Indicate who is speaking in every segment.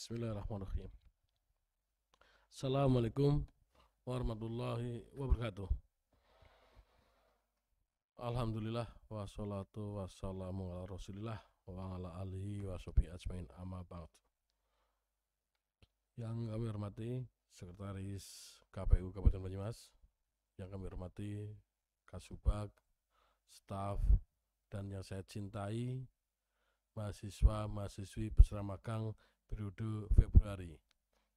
Speaker 1: Bismillahirrahmanirrahim. Assalamualaikum warahmatullahi wabarakatuh. Alhamdulillah wassalatu wassalamu ala rasulillah wa ala alihi wa ajmain amma ba'd. Yang kami hormati Sekretaris KPU Kabupaten Banyumas, yang kami hormati Kasubag, staf dan yang saya cintai mahasiswa mahasiswi bersama Kang periode Februari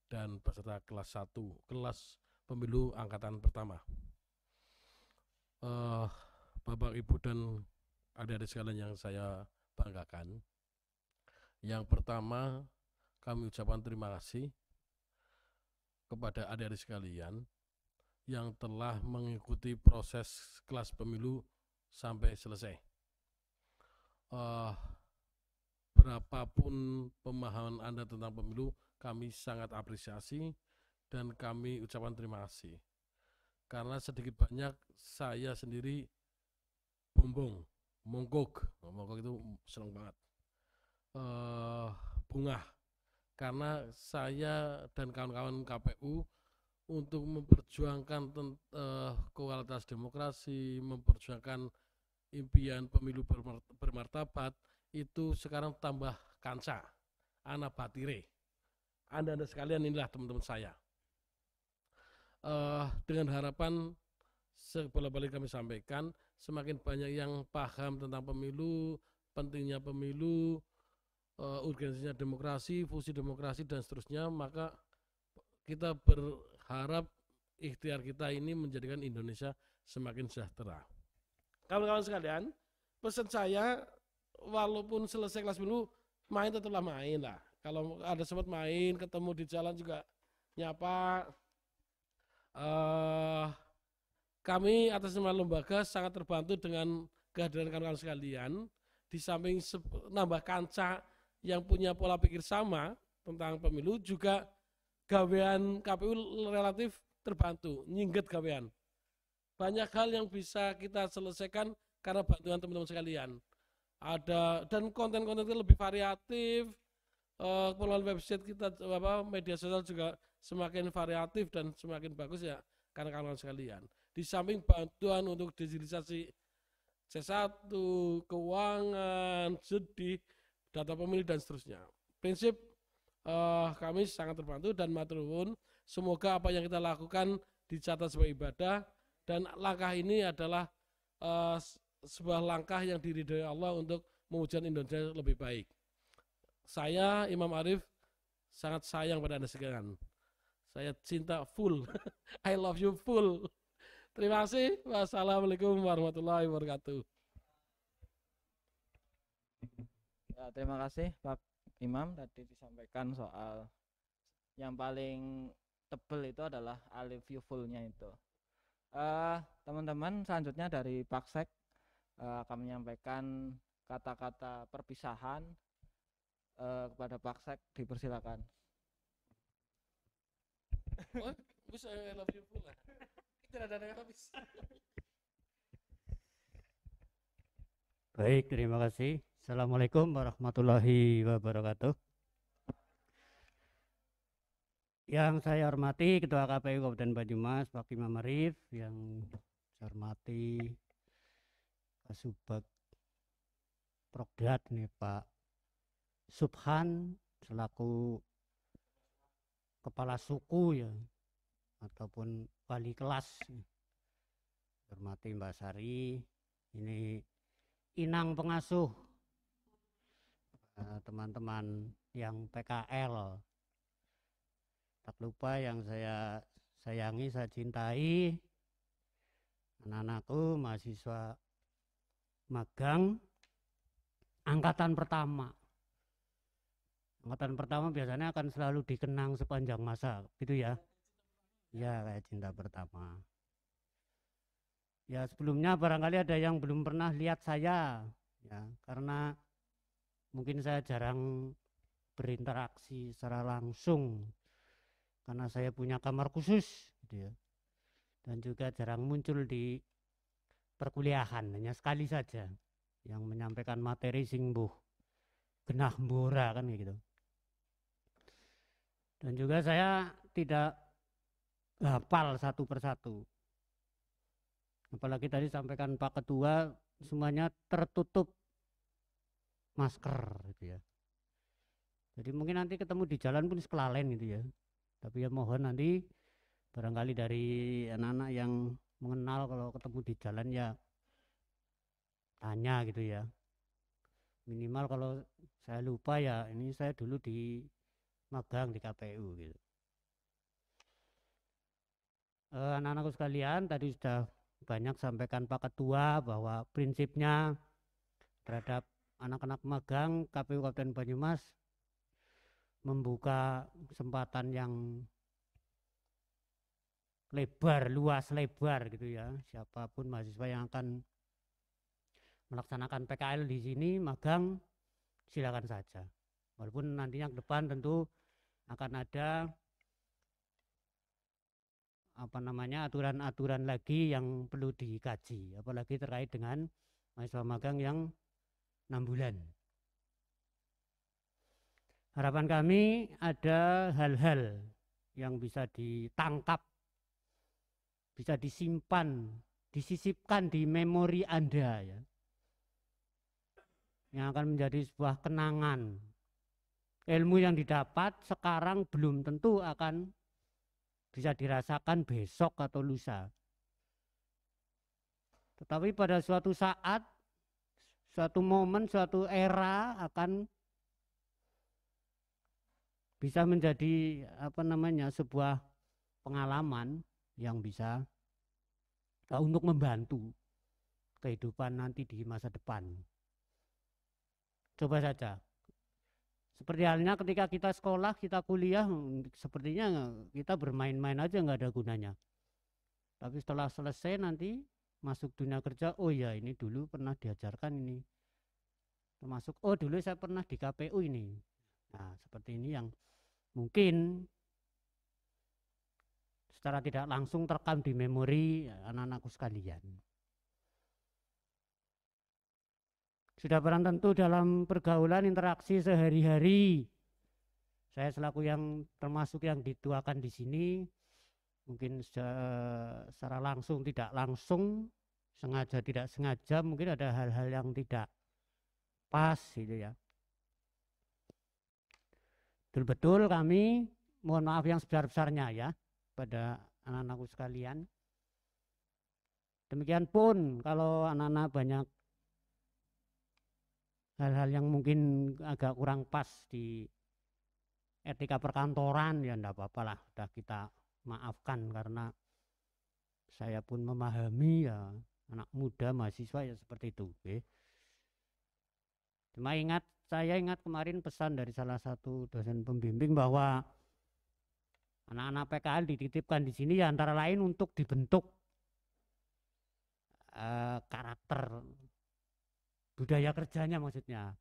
Speaker 1: dan peserta kelas 1 kelas pemilu angkatan pertama uh, Bapak Ibu dan ada adik sekalian yang saya banggakan yang pertama kami ucapkan terima kasih kepada adik-adik sekalian yang telah mengikuti proses kelas pemilu sampai selesai uh, berapapun pemahaman Anda tentang pemilu, kami sangat apresiasi dan kami ucapkan terima kasih. Karena sedikit banyak saya sendiri bumbung, mongkok, mongkok itu senang banget, uh, eh, bunga. Karena saya dan kawan-kawan KPU untuk memperjuangkan uh, kualitas demokrasi, memperjuangkan impian pemilu bermartabat, itu sekarang tambah kanca, anak batire. Anda-anda sekalian inilah teman-teman saya. Uh, dengan harapan sebelah balik kami sampaikan, semakin banyak yang paham tentang pemilu, pentingnya pemilu, uh, urgensinya demokrasi, fungsi demokrasi dan seterusnya, maka kita berharap ikhtiar kita ini menjadikan Indonesia semakin sejahtera. Kawan-kawan sekalian, pesan saya walaupun selesai kelas dulu main tetaplah main lah kalau ada sempat main ketemu di jalan juga nyapa uh, kami atas nama lembaga sangat terbantu dengan kehadiran kawan-kawan sekalian di samping nambah kancah yang punya pola pikir sama tentang pemilu juga gawean KPU relatif terbantu nyingget gawean banyak hal yang bisa kita selesaikan karena bantuan teman-teman sekalian ada dan konten-konten itu lebih variatif uh, website kita apa media sosial juga semakin variatif dan semakin bagus ya karena kawan sekalian di samping bantuan untuk digitalisasi C1 keuangan sedih data pemilih dan seterusnya prinsip uh, kami sangat terbantu dan maturun semoga apa yang kita lakukan dicatat sebagai ibadah dan langkah ini adalah uh, sebuah langkah yang diridhoi Allah untuk mewujudkan Indonesia lebih baik. Saya Imam Arif sangat sayang pada Anda sekalian. Saya cinta full. I love you full. Terima kasih. Wassalamualaikum warahmatullahi wabarakatuh. Ya, terima kasih Pak
Speaker 2: Imam tadi disampaikan soal yang paling tebel itu adalah alif fullnya itu. Uh, teman-teman selanjutnya dari Pak Sek uh, eh, akan menyampaikan kata-kata perpisahan uh, kepada Pak Sek dipersilakan.
Speaker 1: Oh, bisa Wish love you pula. Eh? Tidak ada yang habis.
Speaker 3: Baik, terima kasih. Assalamualaikum warahmatullahi wabarakatuh. Yang saya hormati Ketua KPU Kabupaten Banyumas, Pak Imam Arif, yang saya hormati Kasubag Prokdat nih Pak Subhan selaku kepala suku ya ataupun wali kelas hormati Mbak Sari ini inang pengasuh eh, teman-teman yang PKL tak lupa yang saya sayangi saya cintai anak-anakku mahasiswa magang angkatan pertama. Angkatan pertama biasanya akan selalu dikenang sepanjang masa, gitu ya. Ya, kayak cinta pertama. Ya, sebelumnya barangkali ada yang belum pernah lihat saya, ya, karena mungkin saya jarang berinteraksi secara langsung karena saya punya kamar khusus gitu ya. Dan juga jarang muncul di perkuliahan hanya sekali saja yang menyampaikan materi sing genah mbura kan gitu dan juga saya tidak hafal satu persatu apalagi tadi sampaikan Pak Ketua semuanya tertutup masker gitu ya jadi mungkin nanti ketemu di jalan pun sekelalen gitu ya tapi ya mohon nanti barangkali dari anak-anak yang mengenal kalau ketemu di jalan ya tanya gitu ya minimal kalau saya lupa ya ini saya dulu di magang di KPU gitu eh, anak-anakku sekalian tadi sudah banyak sampaikan Pak Ketua bahwa prinsipnya terhadap anak-anak magang KPU Kabupaten Banyumas membuka kesempatan yang lebar, luas, lebar gitu ya. Siapapun mahasiswa yang akan melaksanakan PKL di sini magang silakan saja. Walaupun nantinya ke depan tentu akan ada apa namanya aturan-aturan lagi yang perlu dikaji, apalagi terkait dengan mahasiswa magang yang enam bulan. Harapan kami ada hal-hal yang bisa ditangkap bisa disimpan, disisipkan di memori Anda ya. Yang akan menjadi sebuah kenangan. Ilmu yang didapat sekarang belum tentu akan bisa dirasakan besok atau lusa. Tetapi pada suatu saat, suatu momen, suatu era akan bisa menjadi apa namanya sebuah pengalaman yang bisa uh, untuk membantu kehidupan nanti di masa depan. Coba saja. Seperti halnya ketika kita sekolah, kita kuliah, hmm, sepertinya kita bermain-main aja nggak ada gunanya. Tapi setelah selesai nanti masuk dunia kerja, oh ya ini dulu pernah diajarkan ini. Termasuk, oh dulu saya pernah di KPU ini. Nah seperti ini yang mungkin secara tidak langsung terekam di memori anak-anakku sekalian. Sudah barang tentu dalam pergaulan interaksi sehari-hari, saya selaku yang termasuk yang dituakan di sini, mungkin secara langsung tidak langsung, sengaja tidak sengaja, mungkin ada hal-hal yang tidak pas gitu ya. Betul-betul kami mohon maaf yang sebesar-besarnya ya pada anak-anakku sekalian. Demikian pun kalau anak-anak banyak hal-hal yang mungkin agak kurang pas di etika perkantoran ya enggak apa-apa lah sudah kita maafkan karena saya pun memahami ya anak muda mahasiswa ya seperti itu okay. cuma ingat saya ingat kemarin pesan dari salah satu dosen pembimbing bahwa Anak-anak PKL dititipkan di sini ya antara lain untuk dibentuk eh, karakter budaya kerjanya maksudnya.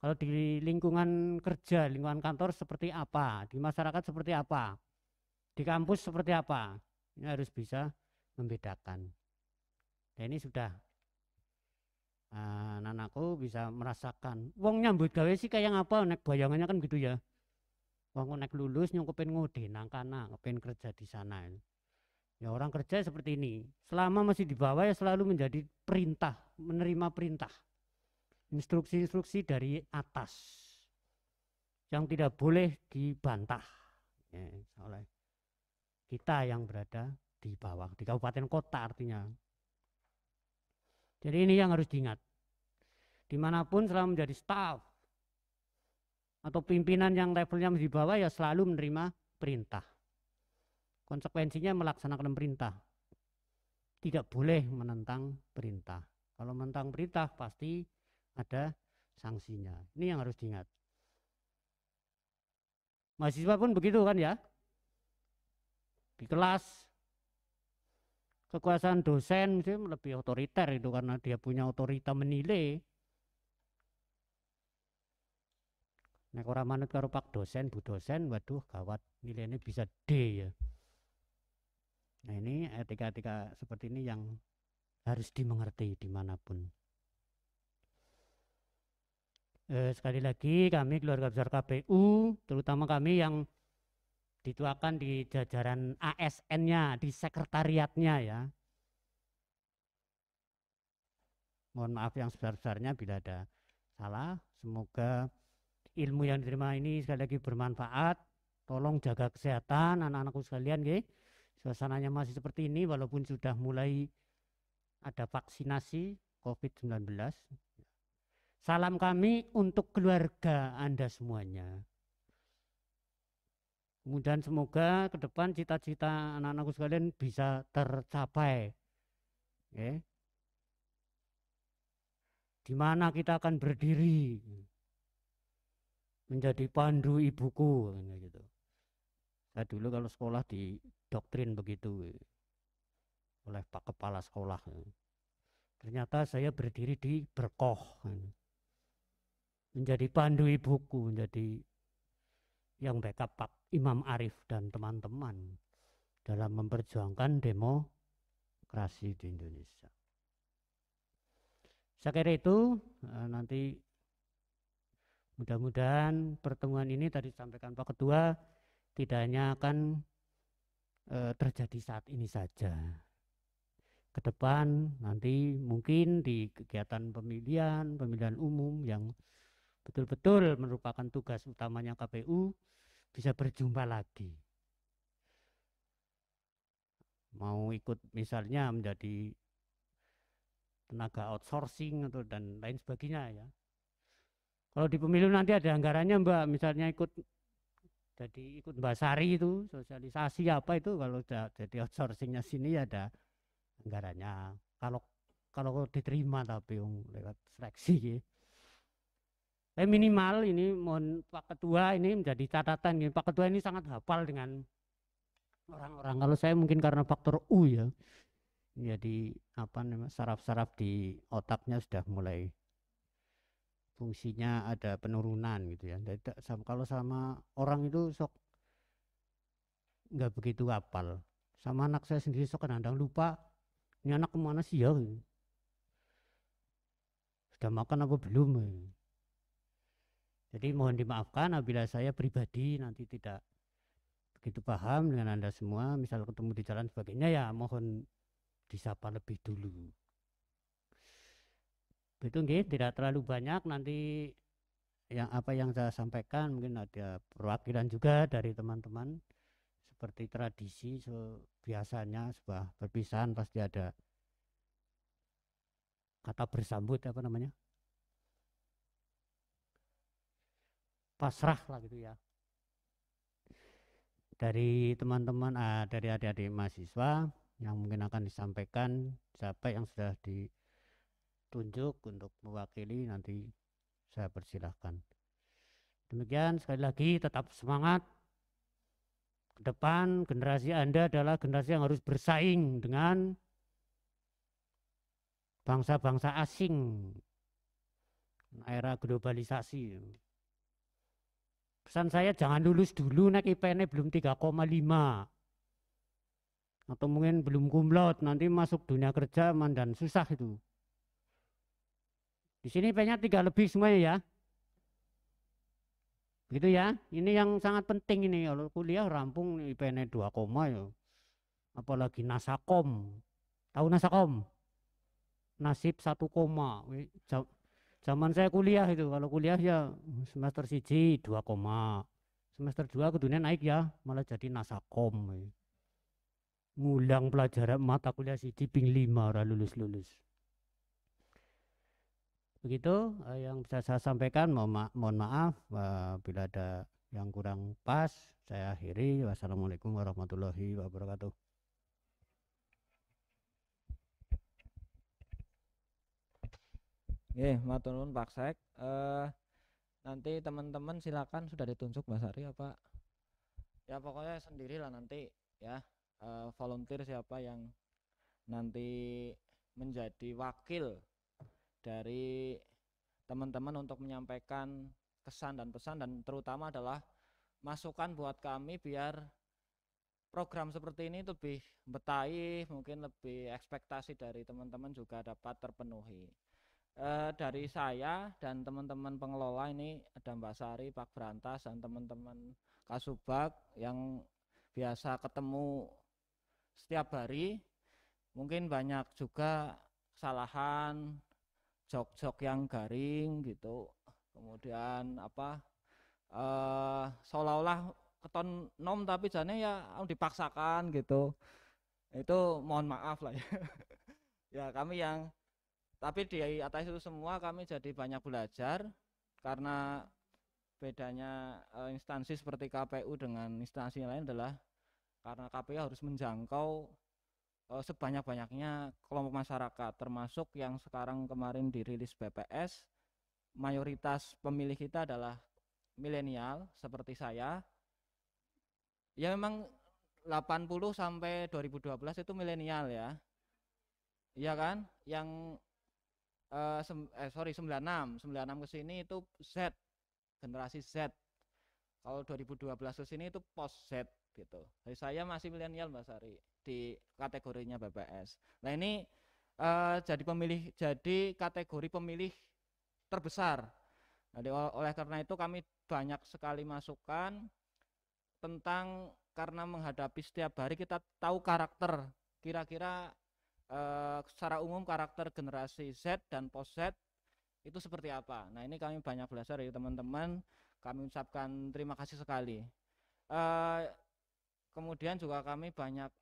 Speaker 3: Kalau di lingkungan kerja, lingkungan kantor seperti apa, di masyarakat seperti apa, di kampus seperti apa, ini harus bisa membedakan. Dan nah, ini sudah Nah, eh, nanaku bisa merasakan wong nyambut gawe sih kayak apa nek bayangannya kan gitu ya Wong nek lulus nyungkupin ngode nang kana, kepen kerja di sana. Ya orang kerja seperti ini. Selama masih di bawah ya selalu menjadi perintah, menerima perintah. Instruksi-instruksi dari atas yang tidak boleh dibantah ya, oleh kita yang berada di bawah di kabupaten kota artinya jadi ini yang harus diingat dimanapun selama menjadi staff atau pimpinan yang levelnya di bawah ya selalu menerima perintah. Konsekuensinya melaksanakan perintah. Tidak boleh menentang perintah. Kalau menentang perintah pasti ada sanksinya. Ini yang harus diingat. Mahasiswa pun begitu kan ya. Di kelas kekuasaan dosen lebih otoriter itu karena dia punya otorita menilai Nek ora manut karo pak dosen, bu dosen, waduh gawat nilainya bisa D ya. Nah ini etika-etika seperti ini yang harus dimengerti dimanapun. Eh, sekali lagi kami keluarga besar KPU, terutama kami yang dituakan di jajaran ASN-nya, di sekretariatnya ya. Mohon maaf yang sebesar-besarnya bila ada salah. Semoga ilmu yang diterima ini sekali lagi bermanfaat. Tolong jaga kesehatan anak-anakku sekalian, ya. Suasananya masih seperti ini walaupun sudah mulai ada vaksinasi COVID-19. Salam kami untuk keluarga Anda semuanya. Kemudian semoga ke depan cita-cita anak-anakku sekalian bisa tercapai. Ya. Di mana kita akan berdiri menjadi pandu ibuku gitu. Saya dulu kalau sekolah di doktrin begitu oleh Pak Kepala Sekolah. Ternyata saya berdiri di berkoh. Menjadi pandu ibuku, menjadi yang backup Pak Imam Arif dan teman-teman dalam memperjuangkan demokrasi di Indonesia. Saya kira itu eh, nanti Mudah-mudahan pertemuan ini tadi disampaikan Pak Ketua tidak hanya akan e, terjadi saat ini saja. Ke depan nanti mungkin di kegiatan pemilihan, pemilihan umum yang betul-betul merupakan tugas utamanya KPU bisa berjumpa lagi. Mau ikut misalnya menjadi tenaga outsourcing atau dan lain sebagainya ya kalau di pemilu nanti ada anggarannya Mbak, misalnya ikut jadi ikut Mbak Sari itu sosialisasi apa itu kalau udah jadi outsourcingnya sini ya ada anggarannya. Kalau kalau diterima tapi um, lewat seleksi. Tapi eh, minimal ini mohon Pak Ketua ini menjadi catatan gini. Pak Ketua ini sangat hafal dengan orang-orang. Kalau saya mungkin karena faktor U ya, jadi apa namanya saraf-saraf di otaknya sudah mulai fungsinya ada penurunan gitu ya tidak sama, kalau sama orang itu sok nggak begitu apal sama anak saya sendiri sok kadang lupa ini anak kemana sih ya gitu. sudah makan apa belum gitu. jadi mohon dimaafkan apabila saya pribadi nanti tidak begitu paham dengan anda semua misal ketemu di jalan sebagainya ya mohon disapa lebih dulu itu nggih tidak terlalu banyak nanti yang apa yang saya sampaikan mungkin ada perwakilan juga dari teman-teman seperti tradisi so, biasanya sebuah perpisahan pasti ada kata bersambut apa namanya pasrah lah gitu ya dari teman-teman ah, dari adik-adik mahasiswa yang mungkin akan disampaikan siapa yang sudah di tunjuk untuk mewakili nanti saya persilahkan. Demikian sekali lagi tetap semangat. Ke depan generasi Anda adalah generasi yang harus bersaing dengan bangsa-bangsa asing era globalisasi. Pesan saya jangan lulus dulu naik ipn belum 3,5 atau mungkin belum kumlot nanti masuk dunia kerja mandan susah itu di sini P-nya tiga lebih semuanya ya. Begitu ya. Ini yang sangat penting ini. Kalau kuliah rampung IP-nya 2 koma ya. Apalagi nasakom. Tahu nasakom? Nasib 1 koma. Zaman saya kuliah itu. Kalau kuliah ya semester siji 2 koma. Semester 2 kedunia naik ya. Malah jadi nasakom. Ngulang pelajaran mata kuliah siji ping 5 lulus-lulus. Begitu uh, yang bisa saya sampaikan. Mohon, ma mohon maaf uh, bila ada yang kurang pas. Saya akhiri. Wassalamualaikum warahmatullahi wabarakatuh.
Speaker 2: Nggih, mohon nuwun Pak Sek. Uh, nanti teman-teman silakan sudah ditunjuk Mas Ari apa ya, ya pokoknya sendirilah nanti ya Uh, volunteer siapa yang nanti menjadi wakil dari teman-teman untuk menyampaikan kesan dan pesan dan terutama adalah masukan buat kami biar program seperti ini lebih betai mungkin lebih ekspektasi dari teman-teman juga dapat terpenuhi. E, dari saya dan teman-teman pengelola ini ada Mbak Sari, Pak Berantas dan teman-teman Kasubag yang biasa ketemu setiap hari. Mungkin banyak juga kesalahan, jok-jok yang garing gitu kemudian apa uh, seolah-olah keton nom tapi jane ya anu dipaksakan gitu itu mohon maaf lah ya ya kami yang tapi di atas itu semua kami jadi banyak belajar karena bedanya uh, instansi seperti KPU dengan instansi lain adalah karena KPU harus menjangkau uh, sebanyak-banyaknya kelompok masyarakat termasuk yang sekarang kemarin dirilis BPS mayoritas pemilih kita adalah milenial seperti saya ya memang 80 sampai 2012 itu milenial ya ya kan yang uh, sem eh sorry 96 96 ke sini itu Z generasi Z kalau 2012 ke sini itu post Z gitu. Jadi saya masih milenial Mbak Sari di kategorinya BPS. Nah ini uh, jadi pemilih jadi kategori pemilih terbesar. Jadi oleh karena itu kami banyak sekali masukan tentang karena menghadapi setiap hari kita tahu karakter kira-kira eh, secara umum karakter generasi Z dan post Z itu seperti apa. Nah ini kami banyak belajar dari ya, teman-teman. Kami ucapkan terima kasih sekali. Eh, kemudian juga kami banyak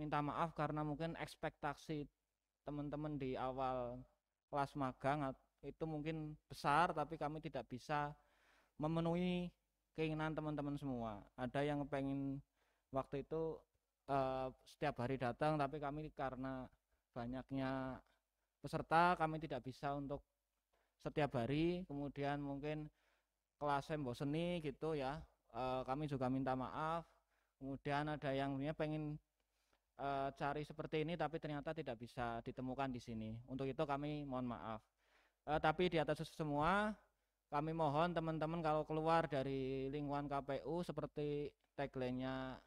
Speaker 2: minta maaf karena mungkin ekspektasi teman-teman di awal kelas magang itu mungkin besar tapi kami tidak bisa memenuhi keinginan teman-teman semua ada yang pengen waktu itu eh, setiap hari datang tapi kami karena banyaknya peserta kami tidak bisa untuk setiap hari kemudian mungkin kelas seni gitu ya e, kami juga minta maaf kemudian ada yang punya pengen e, cari seperti ini tapi ternyata tidak bisa ditemukan di sini untuk itu kami mohon maaf E, tapi di atas semua kami mohon teman-teman kalau keluar dari lingkungan KPU seperti tagline-nya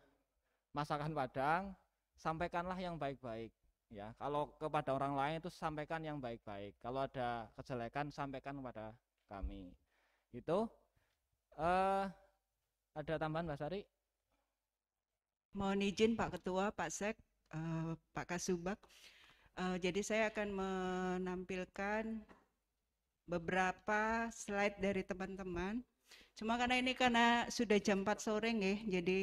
Speaker 2: masakan Padang sampaikanlah yang baik-baik ya kalau kepada orang lain itu sampaikan yang baik-baik kalau ada kejelekan sampaikan kepada kami itu eh
Speaker 4: ada tambahan Mbak Sari? Mohon izin Pak Ketua, Pak Sek, uh, Pak Kasubag. Uh, jadi saya akan menampilkan beberapa slide dari teman-teman. Cuma karena ini karena sudah jam 4 sore nih, jadi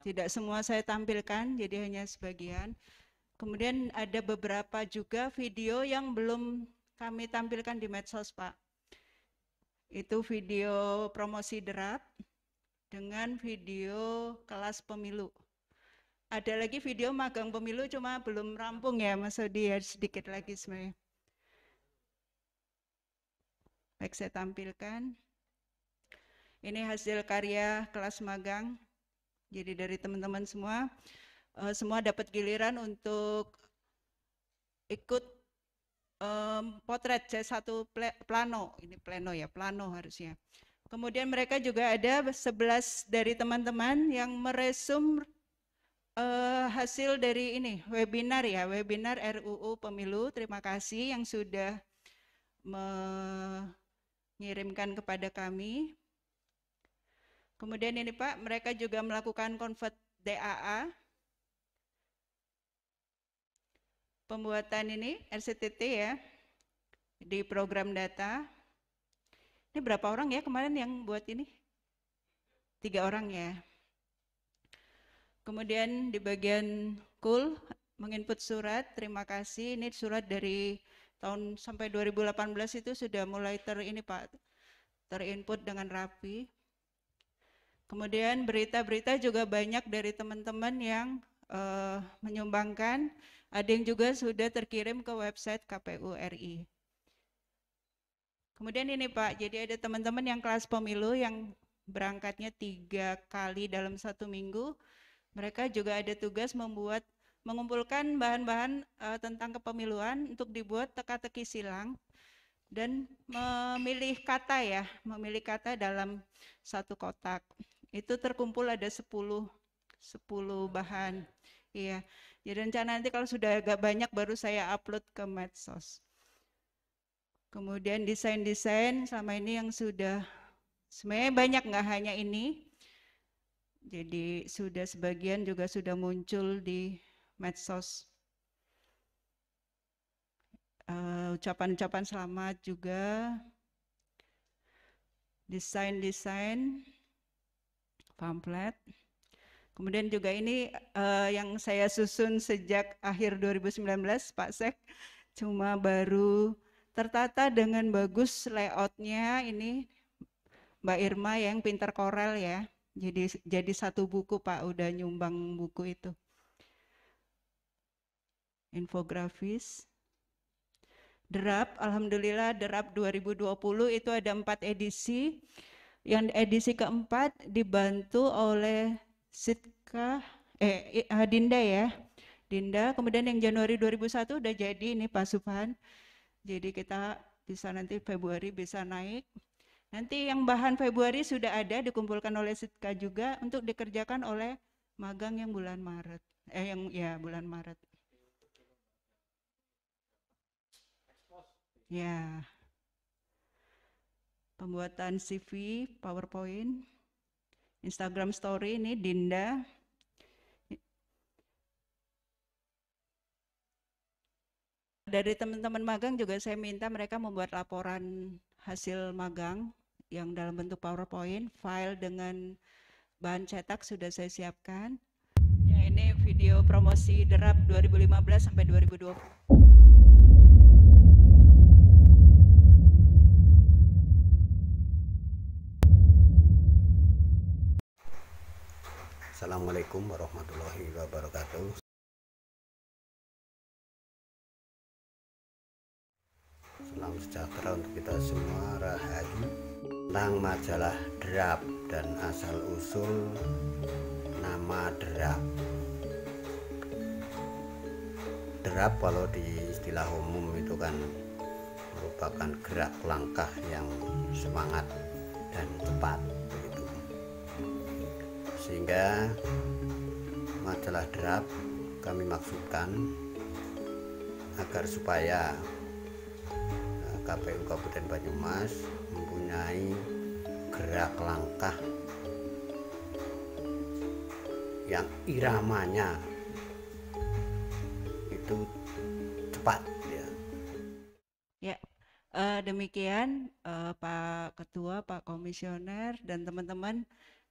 Speaker 4: tidak semua saya tampilkan, jadi hanya sebagian. Kemudian ada beberapa juga video yang belum kami tampilkan di medsos, Pak. Itu video promosi derap dengan video kelas pemilu. Ada lagi video magang pemilu cuma belum rampung ya Mas Odi ya sedikit lagi sebenarnya. Baik saya tampilkan. Ini hasil karya kelas magang. Jadi dari teman-teman semua, eh, semua dapat giliran untuk ikut um, potret C1 plano. Ini plano ya, plano harusnya. Kemudian mereka juga ada 11 dari teman-teman yang meresum uh, hasil dari ini webinar ya, webinar RUU Pemilu. Terima kasih yang sudah mengirimkan kepada kami. Kemudian ini Pak, mereka juga melakukan convert DAA. Pembuatan ini RCTT ya di program data ini berapa orang ya kemarin yang buat ini? Tiga orang ya. Kemudian di bagian cool menginput surat, terima kasih. Ini surat dari tahun sampai 2018 itu sudah mulai ter ini Pak terinput dengan rapi. Kemudian berita-berita juga banyak dari teman-teman yang uh, menyumbangkan. Ada yang juga sudah terkirim ke website KPU RI. Kemudian ini Pak, jadi ada teman-teman yang kelas pemilu yang berangkatnya tiga kali dalam satu minggu. Mereka juga ada tugas membuat mengumpulkan bahan-bahan e, tentang kepemiluan untuk dibuat teka-teki silang dan memilih kata ya, memilih kata dalam satu kotak. Itu terkumpul ada 10 10 bahan. Iya. Jadi rencana nanti kalau sudah agak banyak baru saya upload ke medsos. Kemudian desain-desain selama ini yang sudah sebenarnya banyak nggak hanya ini. Jadi sudah sebagian juga sudah muncul di medsos. Eh, ucapan-ucapan uh, selamat juga. Desain-desain pamflet. Kemudian juga ini uh, yang saya susun sejak akhir 2019, Pak Sek. Cuma baru tertata dengan bagus layoutnya ini Mbak Irma yang pinter korel ya jadi jadi satu buku Pak udah nyumbang buku itu infografis derap Alhamdulillah derap 2020 itu ada empat edisi yang edisi keempat dibantu oleh Sitka eh, eh Dinda ya Dinda kemudian yang Januari 2001 udah jadi ini Pak Subhan jadi kita bisa nanti Februari bisa naik. Nanti yang bahan Februari sudah ada dikumpulkan oleh Sitka juga untuk dikerjakan oleh magang yang bulan Maret. Eh yang ya bulan Maret. Ya. Pembuatan CV, PowerPoint, Instagram story ini Dinda dari teman-teman magang juga saya minta mereka membuat laporan hasil magang yang dalam bentuk PowerPoint, file dengan bahan cetak sudah saya siapkan. Ya, ini video promosi derap 2015 sampai 2020.
Speaker 3: Assalamualaikum warahmatullahi wabarakatuh.
Speaker 4: salam sejahtera
Speaker 3: untuk kita semua Rahayu tentang majalah derap dan asal usul nama derap derap kalau di istilah umum itu kan merupakan gerak langkah yang semangat dan cepat begitu sehingga majalah derap kami maksudkan agar supaya KPU Kabupaten Banyumas mempunyai gerak langkah yang iramanya itu cepat ya.
Speaker 4: Ya, uh, demikian uh, Pak Ketua, Pak Komisioner dan teman-teman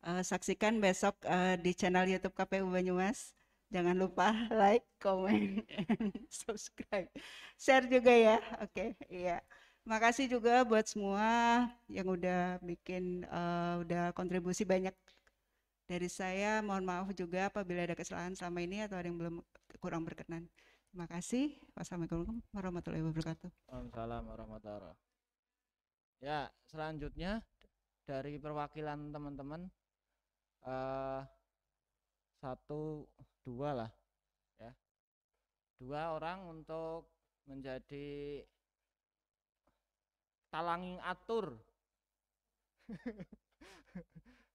Speaker 4: uh, saksikan besok uh, di channel YouTube KPU Banyumas. Jangan lupa like, comment, and subscribe. Share juga ya. Oke, okay, iya. Makasih juga buat semua yang udah bikin uh, udah kontribusi banyak dari saya. Mohon maaf juga apabila ada kesalahan selama ini atau ada yang belum kurang berkenan. Terima kasih. Wassalamualaikum warahmatullahi wabarakatuh.
Speaker 2: Waalaikumsalam warahmatullahi wabarakatuh. Ya, selanjutnya dari perwakilan teman-teman uh, satu dua lah ya dua orang untuk menjadi talanging atur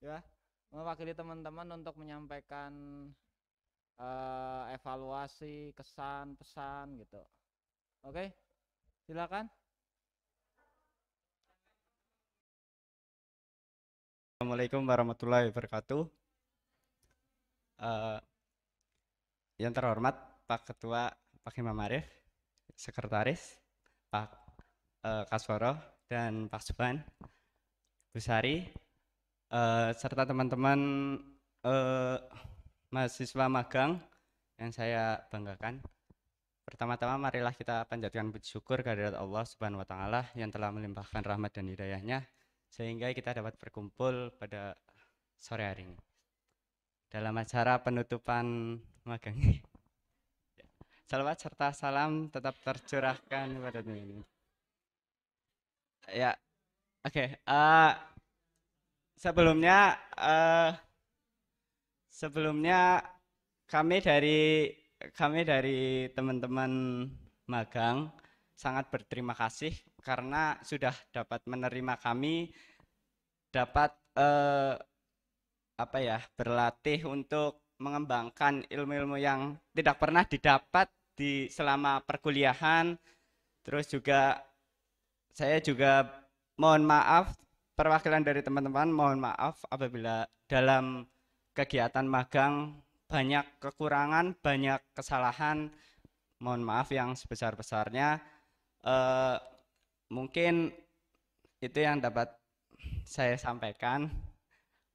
Speaker 2: ya mewakili teman-teman untuk menyampaikan uh, evaluasi kesan pesan gitu oke silakan
Speaker 5: Assalamualaikum warahmatullahi wabarakatuh uh, yang terhormat Pak Ketua Pak Imam Arif Sekretaris Pak uh, eh, Kasworo dan Pak Suban, Bu Sari, uh, serta teman-teman uh, mahasiswa magang yang saya banggakan. Pertama-tama marilah kita panjatkan puji syukur kehadirat Allah Subhanahu wa taala yang telah melimpahkan rahmat dan hidayahnya sehingga kita dapat berkumpul pada sore hari ini. Dalam acara penutupan magang. Salawat serta salam tetap tercurahkan kepada Tuhan. ini ya. Oke, okay, uh, eh, sebelumnya uh, sebelumnya kami dari kami dari teman-teman magang sangat berterima kasih karena sudah dapat menerima kami dapat uh, apa ya berlatih untuk mengembangkan ilmu-ilmu yang tidak pernah didapat di selama perkuliahan terus juga saya juga mohon maaf perwakilan dari teman-teman mohon maaf apabila dalam kegiatan magang banyak kekurangan, banyak kesalahan. Mohon maaf yang sebesar-besarnya. E, mungkin itu yang dapat saya sampaikan.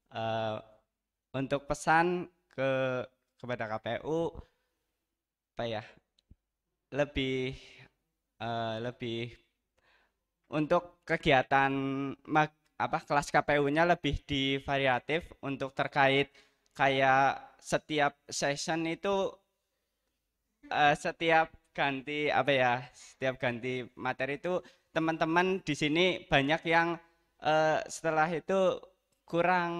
Speaker 5: E, untuk pesan ke kepada KPU apa ya? Lebih e, lebih untuk kegiatan mag, apa kelas KPU-nya lebih di variatif untuk terkait kayak setiap session itu uh, setiap ganti apa ya setiap ganti materi itu teman-teman di sini banyak yang uh, setelah itu kurang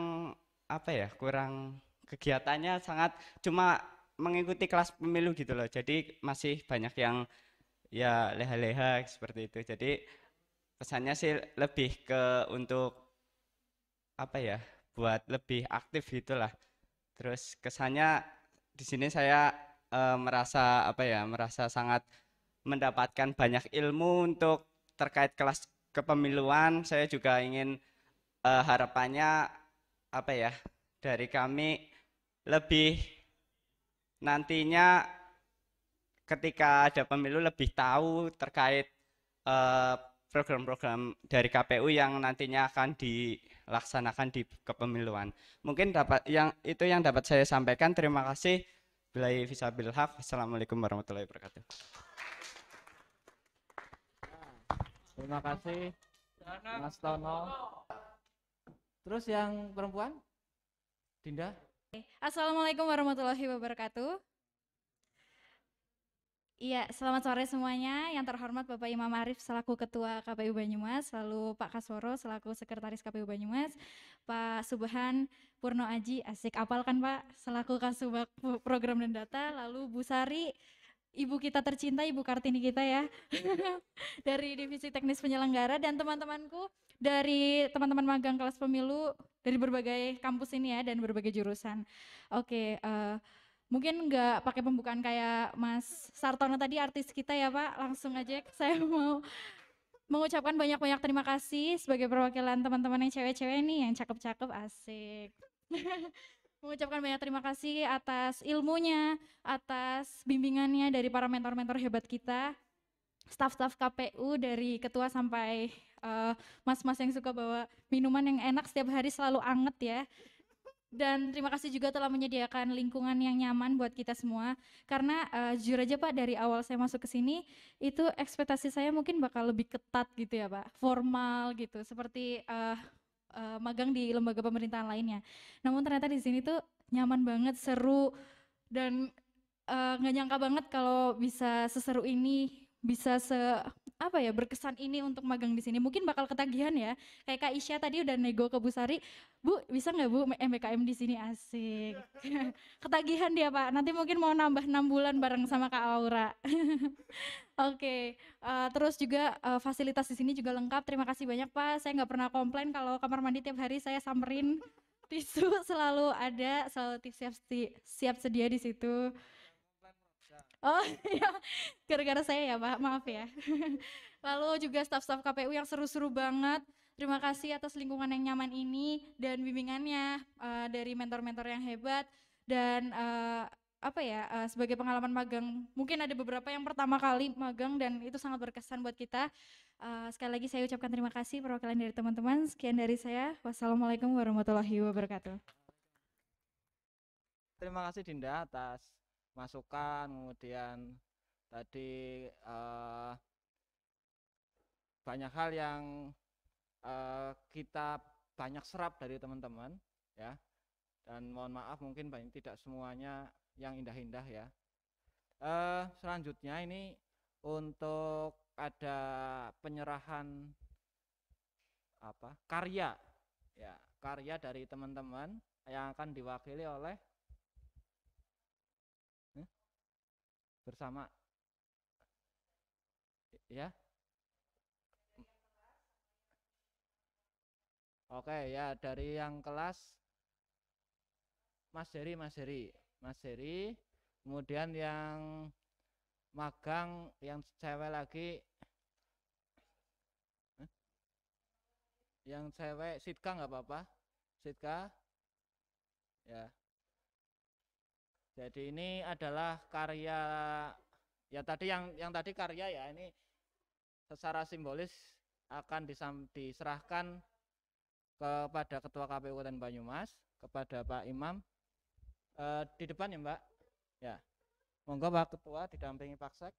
Speaker 5: apa ya kurang kegiatannya sangat cuma mengikuti kelas pemilu gitu loh jadi masih banyak yang ya leha-leha seperti itu jadi pesannya sih lebih ke untuk apa ya buat lebih aktif gitulah terus kesannya di sini saya e, merasa apa ya merasa sangat mendapatkan banyak ilmu untuk terkait kelas kepemiluan saya juga ingin e, harapannya apa ya dari kami lebih nantinya ketika ada pemilu lebih tahu terkait e, program-program dari KPU yang nantinya akan dilaksanakan di kepemiluan. Mungkin dapat yang itu yang dapat saya sampaikan. Terima kasih. Bilai Fisabil Hak. Assalamualaikum warahmatullahi wabarakatuh.
Speaker 2: Terima kasih Mas Tono. Terus yang perempuan?
Speaker 6: Dinda? Assalamualaikum warahmatullahi wabarakatuh. Iya, selamat sore semuanya. Yang terhormat Bapak Imam Arif selaku Ketua KPU Banyumas, lalu Pak Kasworo selaku Sekretaris KPU Banyumas, Pak Subhan Purno Aji, asik apal kan Pak, selaku Kasubag Program dan Data, lalu Bu Sari, ibu kita tercinta, ibu Kartini kita ya, dari Divisi Teknis Penyelenggara dan teman-temanku dari teman-teman magang kelas pemilu dari berbagai kampus ini ya dan berbagai jurusan. Oke, okay, uh, eh, mungkin nggak pakai pembukaan kayak Mas Sartono tadi artis kita ya Pak langsung aja saya mau mengucapkan banyak-banyak terima kasih sebagai perwakilan teman-teman yang cewek-cewek ini yang cakep-cakep asik mengucapkan banyak terima kasih atas ilmunya atas bimbingannya dari para mentor-mentor hebat kita staff staf KPU dari ketua sampai eh, mas-mas uh, yang suka bawa minuman yang enak setiap hari selalu anget ya dan terima kasih juga telah menyediakan lingkungan yang nyaman buat kita semua. Karena uh, jujur aja Pak, dari awal saya masuk ke sini itu ekspektasi saya mungkin bakal lebih ketat gitu ya Pak, formal gitu, seperti uh, uh, magang di lembaga pemerintahan lainnya. Namun ternyata di sini tuh nyaman banget, seru dan nggak uh, nyangka banget kalau bisa seseru ini, bisa se apa ya berkesan ini untuk magang di sini mungkin bakal ketagihan ya kayak Kak Isya tadi udah nego ke Bu Sari Bu bisa nggak Bu MBKM di sini asik ketagihan dia Pak nanti mungkin mau nambah enam bulan bareng sama Kak Aura oke okay. uh, eh, terus juga uh, fasilitas di sini juga lengkap terima kasih banyak Pak saya nggak pernah komplain kalau kamar mandi tiap hari saya samperin tisu selalu ada selalu siap siap sedia di situ Oh iya, gara-gara saya ya Pak, maaf ya. Lalu juga staf-staf KPU yang seru-seru banget. Terima kasih atas lingkungan yang nyaman ini dan bimbingannya uh, dari mentor-mentor yang hebat dan uh, apa ya uh, sebagai pengalaman magang mungkin ada beberapa yang pertama kali magang dan itu sangat berkesan buat kita uh, sekali lagi saya ucapkan terima kasih perwakilan dari teman-teman sekian dari saya wassalamualaikum warahmatullahi wabarakatuh
Speaker 2: terima kasih Dinda atas masukan kemudian tadi uh, banyak hal yang uh, kita banyak serap dari teman-teman ya dan mohon maaf mungkin banyak tidak semuanya yang indah-indah ya uh, selanjutnya ini untuk ada penyerahan apa karya ya karya dari teman-teman yang akan diwakili oleh bersama ya Oke ya dari yang kelas Mas Heri Mas Heri Mas Heri kemudian yang magang yang cewek lagi yang cewek Sitka nggak apa-apa Sitka ya jadi ini adalah karya ya tadi yang yang tadi karya ya ini secara simbolis akan disam, diserahkan kepada Ketua KPU Kabupaten Banyumas kepada Pak Imam e, di depan ya Mbak ya monggo Pak Ketua
Speaker 4: didampingi Pak Sek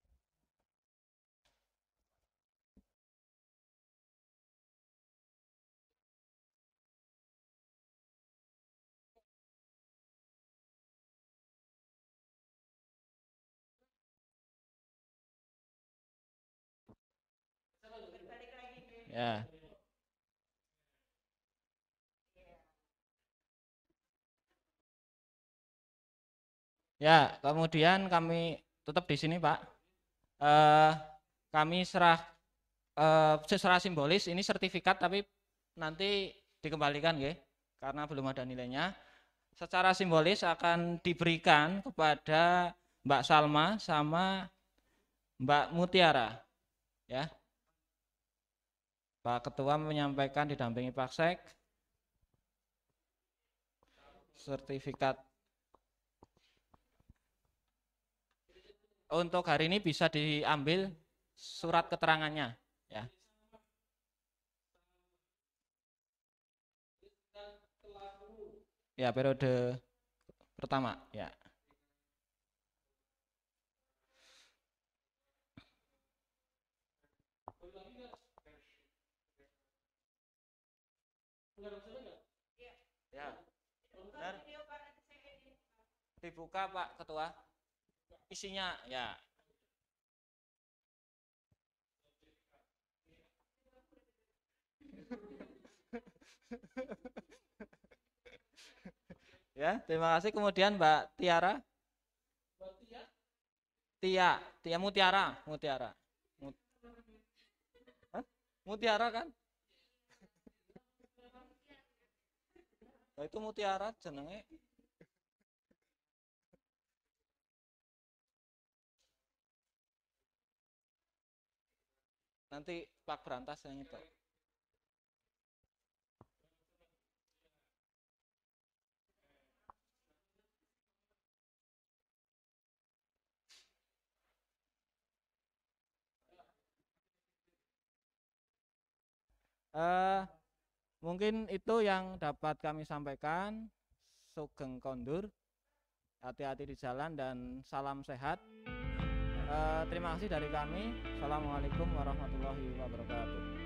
Speaker 3: Ya.
Speaker 2: Ya, kemudian kami tetap di sini, Pak. Eh, kami serah eh, secara simbolis ini sertifikat tapi nanti dikembalikan, ya, karena belum ada nilainya. Secara simbolis akan diberikan kepada Mbak Salma sama Mbak Mutiara, ya. Pak Ketua menyampaikan didampingi Pak Sek sertifikat untuk hari ini bisa diambil surat keterangannya ya. Ya, periode pertama ya. dibuka Pak Ketua isinya ya ya terima kasih kemudian Mbak Tiara Tia Tia Mutiara Mutiara Mut... Hah? Mutiara kan nah, itu Mutiara jenenge nanti Pak Berantas yang itu Uh, eh, mungkin itu yang dapat kami sampaikan. Sugeng kondur, hati-hati di jalan dan salam sehat. Eh, terima kasih dari kami assalamualaikum warahmatullahi wabarakatuh